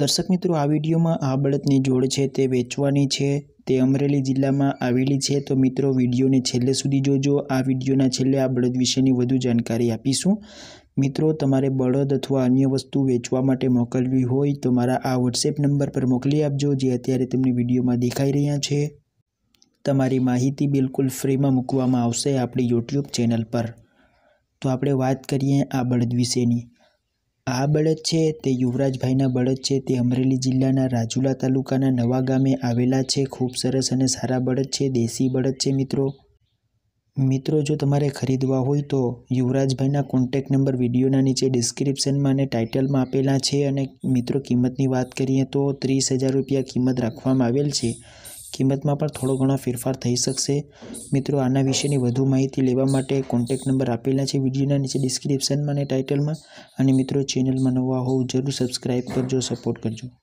દર્શક મિત્રો આ વિડીયોમાં આ બળદની જોડ છે તે વેચવાની છે તે અમરેલી જિલ્લામાં આવેલી છે તો મિત્રો વિડીયોને છેલ્લે સુધી જોજો આ વિડીયોના છેલ્લે આ બળદ વિશેની વધુ જાણકારી આપીશું મિત્રો તમારે બળદ અથવા અન્ય વસ્તુ વેચવા માટે મોકલવી હોય તો મારા આ વોટ્સએપ નંબર પર મોકલી આપજો જે અત્યારે તમને વિડીયોમાં દેખાઈ રહ્યા છે તમારી માહિતી બિલકુલ ફ્રીમાં મૂકવામાં આવશે આપણી યુટ્યુબ ચેનલ પર તો આપણે વાત કરીએ આ બળદ વિશેની આ બળદ છે તે યુવરાજભાઈના બળદ છે તે અમરેલી જિલ્લાના રાજુલા તાલુકાના નવા ગામે આવેલા છે ખૂબ સરસ અને સારા બળદ છે દેશી બળદ છે મિત્રો મિત્રો જો તમારે ખરીદવા હોય તો યુવરાજભાઈના કોન્ટેક નંબર વિડીયોના નીચે ડિસ્ક્રિપ્શનમાં અને ટાઇટલમાં આપેલા છે અને મિત્રો કિંમતની વાત કરીએ તો ત્રીસ હજાર રૂપિયા કિંમત રાખવામાં આવેલ છે કિંમતમાં પણ થોડો ઘણો ફેરફાર થઈ શકશે મિત્રો આના વિશેની વધુ માહિતી લેવા માટે કોન્ટેક નંબર આપેલા છે વિડીયોના નીચે ડિસ્ક્રિપ્શનમાં અને ટાઇટલમાં અને મિત્રો ચેનલમાં નવા હોવ જરૂર સબસ્ક્રાઇબ કરજો સપોર્ટ કરજો